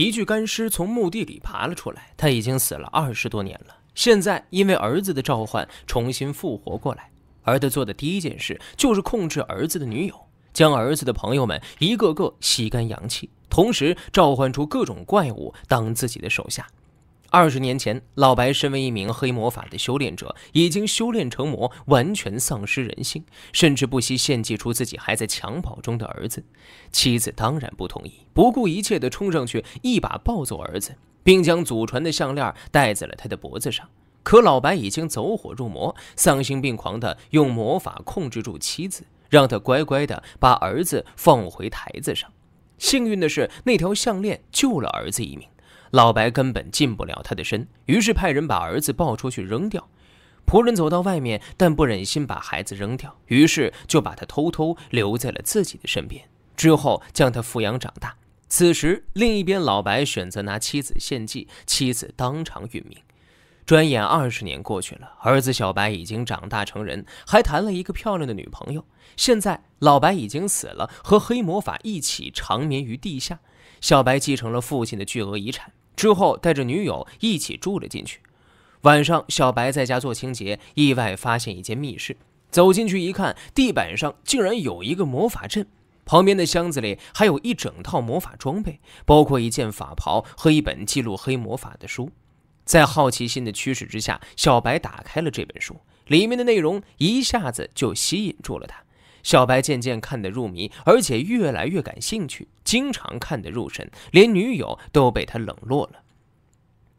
一具干尸从墓地里爬了出来，他已经死了二十多年了。现在因为儿子的召唤，重新复活过来。而他做的第一件事，就是控制儿子的女友，将儿子的朋友们一个个吸干阳气，同时召唤出各种怪物当自己的手下。二十年前，老白身为一名黑魔法的修炼者，已经修炼成魔，完全丧失人性，甚至不惜献祭出自己还在襁褓中的儿子。妻子当然不同意，不顾一切的冲上去，一把抱走儿子，并将祖传的项链戴在了他的脖子上。可老白已经走火入魔，丧心病狂地用魔法控制住妻子，让他乖乖地把儿子放回台子上。幸运的是，那条项链救了儿子一命。老白根本近不了他的身，于是派人把儿子抱出去扔掉。仆人走到外面，但不忍心把孩子扔掉，于是就把他偷偷留在了自己的身边，之后将他抚养长大。此时，另一边老白选择拿妻子献祭，妻子当场殒命。转眼二十年过去了，儿子小白已经长大成人，还谈了一个漂亮的女朋友。现在老白已经死了，和黑魔法一起长眠于地下。小白继承了父亲的巨额遗产。之后，带着女友一起住了进去。晚上，小白在家做清洁，意外发现一间密室。走进去一看，地板上竟然有一个魔法阵，旁边的箱子里还有一整套魔法装备，包括一件法袍和一本记录黑魔法的书。在好奇心的驱使之下，小白打开了这本书，里面的内容一下子就吸引住了他。小白渐渐看得入迷，而且越来越感兴趣，经常看得入神，连女友都被他冷落了。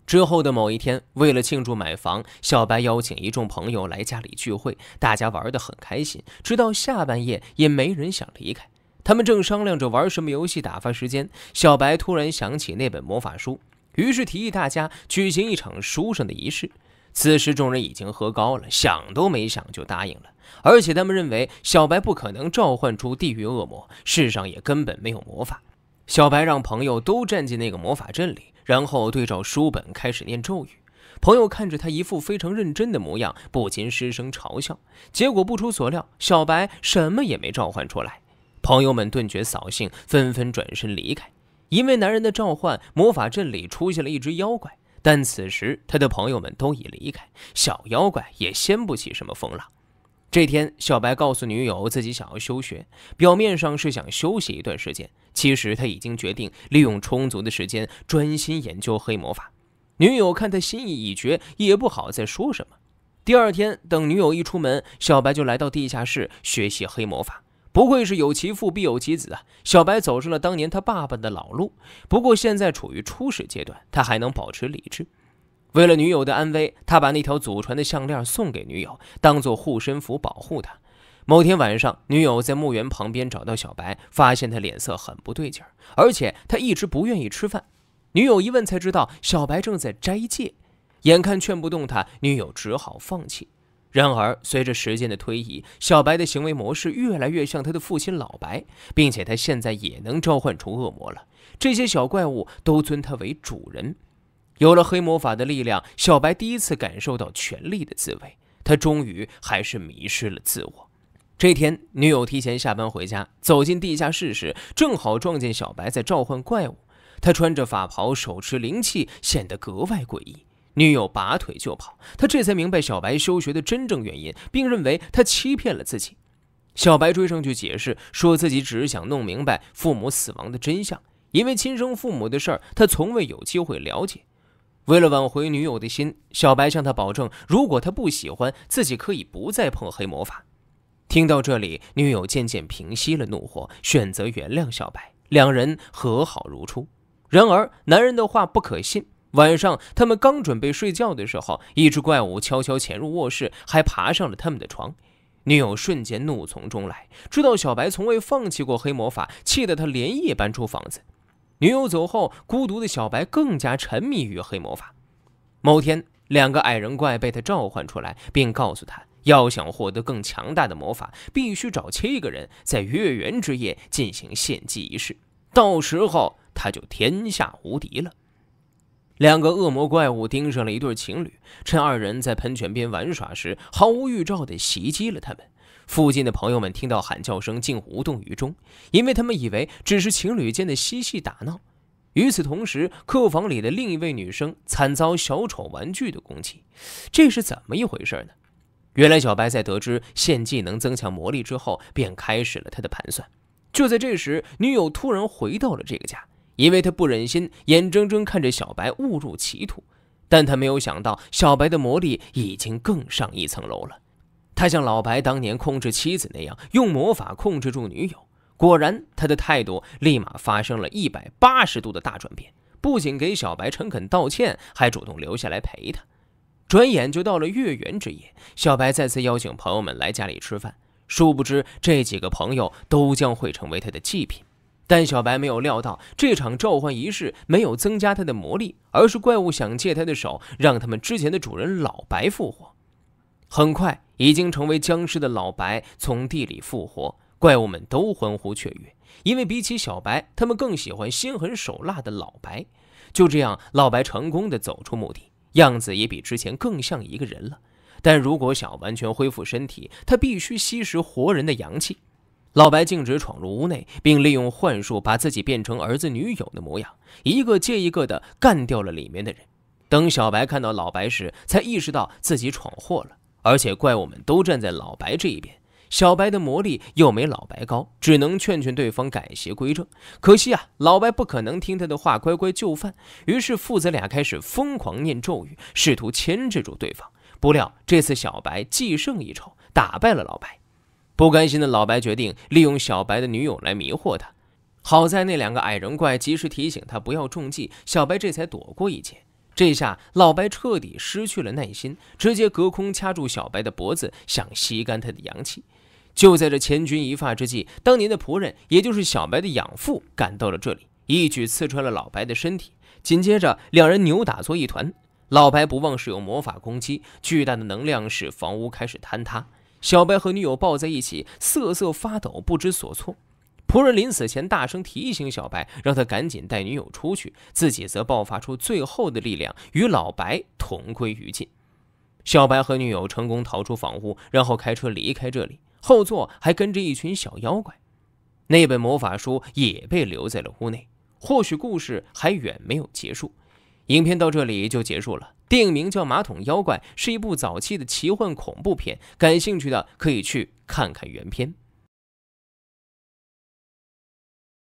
之后的某一天，为了庆祝买房，小白邀请一众朋友来家里聚会，大家玩得很开心，直到下半夜也没人想离开。他们正商量着玩什么游戏打发时间，小白突然想起那本魔法书，于是提议大家举行一场书上的仪式。此时，众人已经喝高了，想都没想就答应了。而且他们认为小白不可能召唤出地狱恶魔，世上也根本没有魔法。小白让朋友都站进那个魔法阵里，然后对照书本开始念咒语。朋友看着他一副非常认真的模样，不禁失声嘲笑。结果不出所料，小白什么也没召唤出来。朋友们顿觉扫兴，纷纷转身离开。因为男人的召唤，魔法阵里出现了一只妖怪。但此时，他的朋友们都已离开，小妖怪也掀不起什么风浪。这天，小白告诉女友自己想要休学，表面上是想休息一段时间，其实他已经决定利用充足的时间专心研究黑魔法。女友看他心意已决，也不好再说什么。第二天，等女友一出门，小白就来到地下室学习黑魔法。不愧是有其父必有其子啊！小白走上了当年他爸爸的老路，不过现在处于初始阶段，他还能保持理智。为了女友的安危，他把那条祖传的项链送给女友，当做护身符保护她。某天晚上，女友在墓园旁边找到小白，发现他脸色很不对劲儿，而且他一直不愿意吃饭。女友一问才知道，小白正在斋戒。眼看劝不动他，女友只好放弃。然而，随着时间的推移，小白的行为模式越来越像他的父亲老白，并且他现在也能召唤出恶魔了。这些小怪物都尊他为主人。有了黑魔法的力量，小白第一次感受到权力的滋味。他终于还是迷失了自我。这天，女友提前下班回家，走进地下室时，正好撞见小白在召唤怪物。他穿着法袍，手持灵器，显得格外诡异。女友拔腿就跑，他这才明白小白休学的真正原因，并认为他欺骗了自己。小白追上去解释，说自己只是想弄明白父母死亡的真相，因为亲生父母的事儿，他从未有机会了解。为了挽回女友的心，小白向她保证，如果她不喜欢，自己可以不再碰黑魔法。听到这里，女友渐渐平息了怒火，选择原谅小白，两人和好如初。然而，男人的话不可信。晚上，他们刚准备睡觉的时候，一只怪物悄悄潜入卧室，还爬上了他们的床。女友瞬间怒从中来，知道小白从未放弃过黑魔法，气得他连夜搬出房子。女友走后，孤独的小白更加沉迷于黑魔法。某天，两个矮人怪被他召唤出来，并告诉他，要想获得更强大的魔法，必须找七个人在月圆之夜进行献祭仪式，到时候他就天下无敌了。两个恶魔怪物盯上了一对情侣，趁二人在喷泉边玩耍时，毫无预兆地袭击了他们。附近的朋友们听到喊叫声，竟无动于衷，因为他们以为只是情侣间的嬉戏打闹。与此同时，客房里的另一位女生惨遭小丑玩具的攻击，这是怎么一回事呢？原来，小白在得知献祭能增强魔力之后，便开始了他的盘算。就在这时，女友突然回到了这个家。因为他不忍心眼睁睁看着小白误入歧途，但他没有想到小白的魔力已经更上一层楼了。他像老白当年控制妻子那样，用魔法控制住女友。果然，他的态度立马发生了一百八十度的大转变，不仅给小白诚恳道歉，还主动留下来陪他。转眼就到了月圆之夜，小白再次邀请朋友们来家里吃饭，殊不知这几个朋友都将会成为他的祭品。但小白没有料到，这场召唤仪式没有增加他的魔力，而是怪物想借他的手，让他们之前的主人老白复活。很快，已经成为僵尸的老白从地里复活，怪物们都欢呼雀跃，因为比起小白，他们更喜欢心狠手辣的老白。就这样，老白成功的走出墓地，样子也比之前更像一个人了。但如果想完全恢复身体，他必须吸食活人的阳气。老白径直闯入屋内，并利用幻术把自己变成儿子女友的模样，一个接一个的干掉了里面的人。等小白看到老白时，才意识到自己闯祸了，而且怪物们都站在老白这一边。小白的魔力又没老白高，只能劝劝对方改邪归正。可惜啊，老白不可能听他的话乖乖就范，于是父子俩开始疯狂念咒语，试图牵制住对方。不料这次小白技胜一筹，打败了老白。不甘心的老白决定利用小白的女友来迷惑他。好在那两个矮人怪及时提醒他不要中计，小白这才躲过一劫。这下老白彻底失去了耐心，直接隔空掐住小白的脖子，想吸干他的阳气。就在这千钧一发之际，当年的仆人，也就是小白的养父，赶到了这里，一举刺穿了老白的身体。紧接着，两人扭打作一团。老白不忘使用魔法攻击，巨大的能量使房屋开始坍塌。小白和女友抱在一起，瑟瑟发抖，不知所措。仆人临死前大声提醒小白，让他赶紧带女友出去，自己则爆发出最后的力量，与老白同归于尽。小白和女友成功逃出房屋，然后开车离开这里。后座还跟着一群小妖怪，那本魔法书也被留在了屋内。或许故事还远没有结束。影片到这里就结束了。电影名叫《马桶妖怪》，是一部早期的奇幻恐怖片，感兴趣的可以去看看原片。